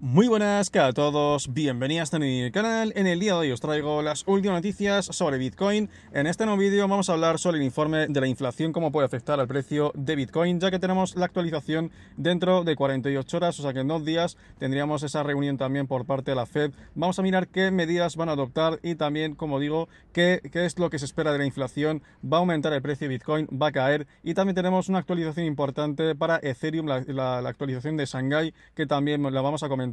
Muy buenas a todos, bienvenidos a mi canal. En el día de hoy os traigo las últimas noticias sobre Bitcoin. En este nuevo vídeo vamos a hablar sobre el informe de la inflación, cómo puede afectar al precio de Bitcoin, ya que tenemos la actualización dentro de 48 horas, o sea que en dos días tendríamos esa reunión también por parte de la Fed. Vamos a mirar qué medidas van a adoptar y también, como digo, qué, es lo que se espera de la inflación. Va a aumentar el precio de Bitcoin, va a caer y también tenemos una actualización importante para Ethereum, la, actualización de Shanghai, que también la vamos a comentar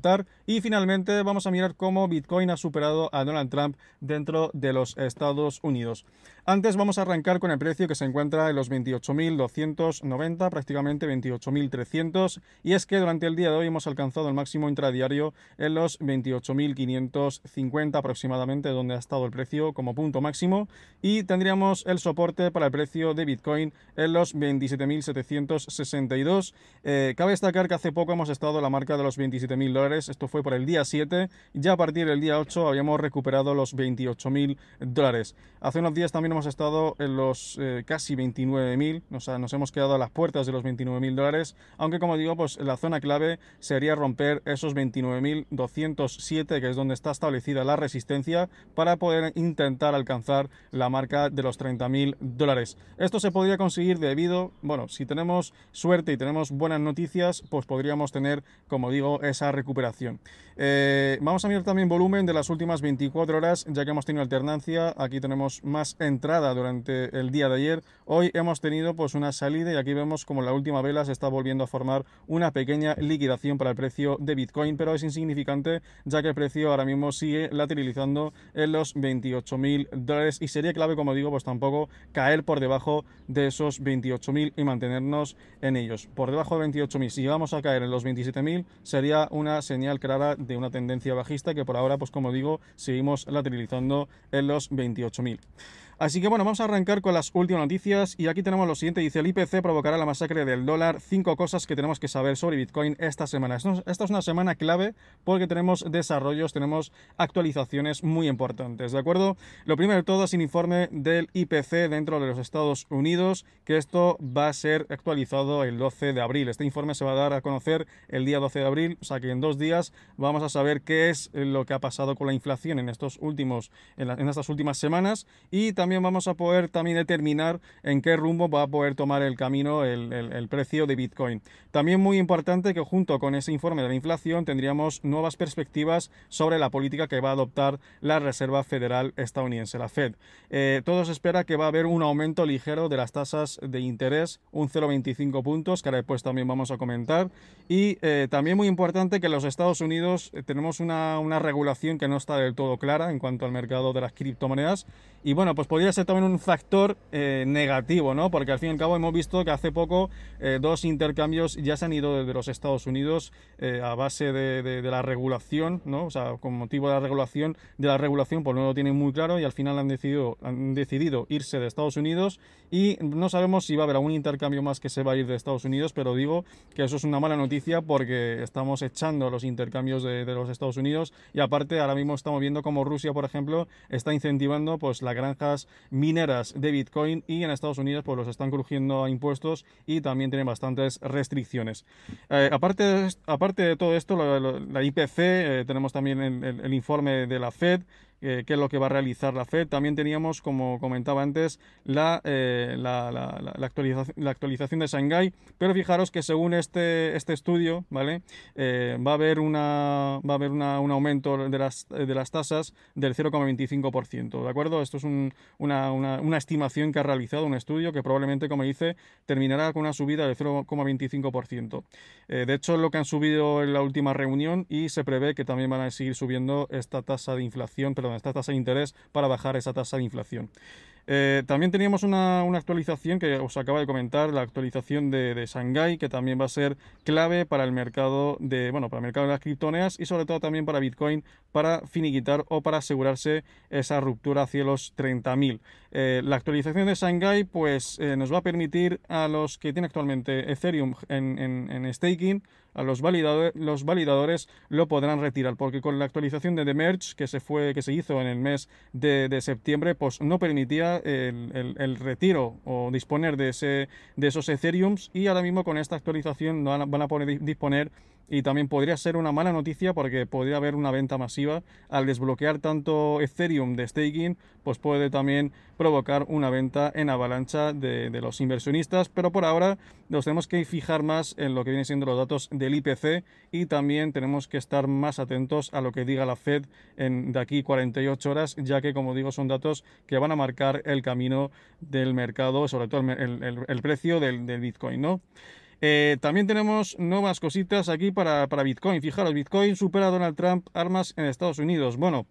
y finalmente vamos a mirar cómo Bitcoin ha superado a Donald Trump dentro de los Estados Unidos. Antes vamos a arrancar con el precio que se encuentra en los 28.290, prácticamente 28.300. Y es que durante el día de hoy hemos alcanzado el máximo intradiario en los 28.550 aproximadamente, donde ha estado el precio como punto máximo. Y tendríamos el soporte para el precio de Bitcoin en los 27.762. Eh, cabe destacar que hace poco hemos estado la marca de los 27.000 esto fue por el día 7. Ya a partir del día 8 habíamos recuperado los 28.000 dólares. Hace unos días también hemos estado en los eh, casi 29.000. O sea, nos hemos quedado a las puertas de los 29.000 dólares. Aunque como digo, pues la zona clave sería romper esos 29.207, que es donde está establecida la resistencia, para poder intentar alcanzar la marca de los 30.000 dólares. Esto se podría conseguir debido, bueno, si tenemos suerte y tenemos buenas noticias, pues podríamos tener, como digo, esa recuperación recuperación. Eh, vamos a mirar también volumen de las últimas 24 horas, ya que hemos tenido alternancia. Aquí tenemos más entrada durante el día de ayer. Hoy hemos tenido pues una salida y aquí vemos como la última vela se está volviendo a formar una pequeña liquidación para el precio de Bitcoin, pero es insignificante ya que el precio ahora mismo sigue lateralizando en los 28.000 dólares y sería clave, como digo, pues tampoco caer por debajo de esos 28.000 y mantenernos en ellos. Por debajo de 28.000, si vamos a caer en los 27.000 sería una señal clara de una tendencia bajista que por ahora, pues como digo, seguimos lateralizando en los 28.000. Así que bueno, vamos a arrancar con las últimas noticias y aquí tenemos lo siguiente, dice el IPC provocará la masacre del dólar, cinco cosas que tenemos que saber sobre Bitcoin esta semana. Esta es una semana clave porque tenemos desarrollos, tenemos actualizaciones muy importantes, ¿de acuerdo? Lo primero de todo es el informe del IPC dentro de los Estados Unidos, que esto va a ser actualizado el 12 de abril. Este informe se va a dar a conocer el día 12 de abril, o sea que en dos días vamos a saber qué es lo que ha pasado con la inflación en, estos últimos, en estas últimas semanas y también vamos a poder también determinar en qué rumbo va a poder tomar el camino el, precio de Bitcoin. También muy importante que junto con ese informe de la inflación tendríamos nuevas perspectivas sobre la política que va a adoptar la Reserva Federal estadounidense, la Fed. Eh, Todos esperan que va a haber un aumento ligero de las tasas de interés, un 0,25 puntos, que ahora después también vamos a comentar. Y eh, también muy importante que en los Estados Unidos eh, tenemos una, una regulación que no está del todo clara en cuanto al mercado de las criptomonedas. Y bueno, pues podría ser también un factor eh, negativo, ¿no? Porque al fin y al cabo hemos visto que hace poco eh, dos intercambios ya se han ido desde los Estados Unidos eh, a base de, la regulación, ¿no? O sea, con motivo de la regulación, de la regulación, pues no lo tienen muy claro y al final han decidido, han decidido irse de Estados Unidos y no sabemos si va a haber algún intercambio más que se va a ir de Estados Unidos, pero digo que eso es una mala noticia porque estamos echando los intercambios de, los Estados Unidos y aparte ahora mismo estamos viendo como Rusia, por ejemplo, está incentivando pues las granjas mineras de Bitcoin y en Estados Unidos pues los están crujiendo a impuestos y también tienen bastantes restricciones. Eh, aparte, de, todo esto, la, IPC, eh, tenemos también el, informe de la Fed eh, qué es lo que va a realizar la Fed. También teníamos, como comentaba antes, la, eh, la, la, la actualización, de Shanghai, pero fijaros que según este, este estudio, ¿vale? Eh, va a haber, una, va a haber un aumento de las, tasas del 0,25%, ¿de acuerdo? Esto es una, estimación que ha realizado un estudio que probablemente, como dice, terminará con una subida del 0,25%. de hecho, es lo que han subido en la última reunión y se prevé que también van a seguir subiendo esta tasa de inflación, esta tasa de interés para bajar esa tasa de inflación. Eh, también teníamos una, actualización que os acaba de comentar, la actualización de, de Shanghai, que también va a ser clave para el mercado de, bueno, para el mercado de las criptomonedas y sobre todo también para Bitcoin, para finiquitar o para asegurarse esa ruptura hacia los 30.000. Eh, la actualización de Shanghai pues, eh, nos va a permitir a los que tienen actualmente Ethereum en, staking, a los, validadores, los validadores lo podrán retirar, porque con la actualización de The Merge que se, fue, que se hizo en el mes de, septiembre, pues no permitía el, el, retiro o disponer de, ese, de esos Ethereums y ahora mismo con esta actualización van a poder disponer y también podría ser una mala noticia porque podría haber una venta masiva. Al desbloquear tanto Ethereum de staking, pues puede también provocar una venta en avalancha de, los inversionistas, pero por ahora nos tenemos que fijar más en lo que vienen siendo los datos del IPC y también tenemos que estar más atentos a lo que diga la Fed en, de aquí 48 horas, ya que como digo son datos que van a marcar el camino del mercado, sobre todo el, precio del, del Bitcoin, ¿no? Eh, también tenemos nuevas cositas aquí para, para Bitcoin. Fijaros, Bitcoin supera a Donald Trump armas en Estados Unidos. Bueno,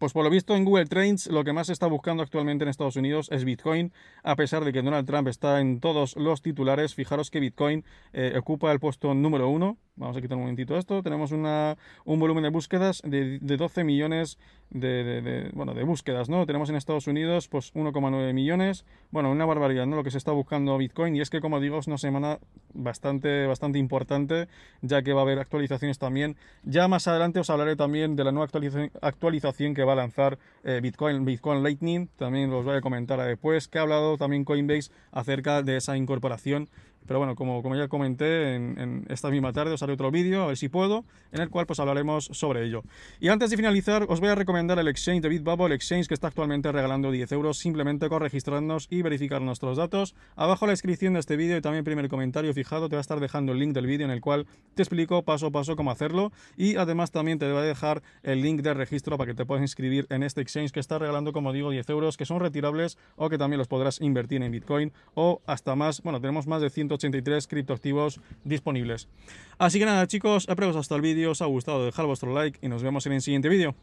pues por lo visto en Google Trends lo que más se está buscando actualmente en Estados Unidos es Bitcoin, a pesar de que Donald Trump está en todos los titulares. Fijaros que Bitcoin eh, ocupa el puesto número uno. Vamos a quitar un momentito esto. Tenemos un volumen de búsquedas de, de 12 millones de, bueno, de búsquedas, ¿no? Tenemos en Estados Unidos pues 1,9 millones, bueno, una barbaridad, ¿no? Lo que se está buscando Bitcoin y es que, como digo, es una semana bastante, bastante importante, ya que va a haber actualizaciones también. Ya más adelante os hablaré también de la nueva actualización, actualización que va a lanzar eh, Bitcoin, Bitcoin Lightning, también os voy a comentar después, que ha hablado también Coinbase acerca de esa incorporación pero bueno, como, como ya comenté, en, esta misma tarde os haré otro vídeo, a ver si puedo, en el cual pues hablaremos sobre ello. Y antes de finalizar, os voy a recomendar el exchange de Bitbubble, el exchange que está actualmente regalando 10 euros, simplemente con registrarnos y verificar nuestros datos. Abajo en la descripción de este vídeo y también primer comentario fijado te va a estar dejando el link del vídeo en el cual te explico paso a paso cómo hacerlo y además también te va a dejar el link de registro para que te puedas inscribir en este exchange que está regalando, como digo, 10 euros que son retirables o que también los podrás invertir en Bitcoin o hasta más, bueno, tenemos más de 100 83 criptoactivos disponibles. Así que nada chicos, espero que hasta el vídeo os ha gustado, dejar vuestro like y nos vemos en el siguiente vídeo.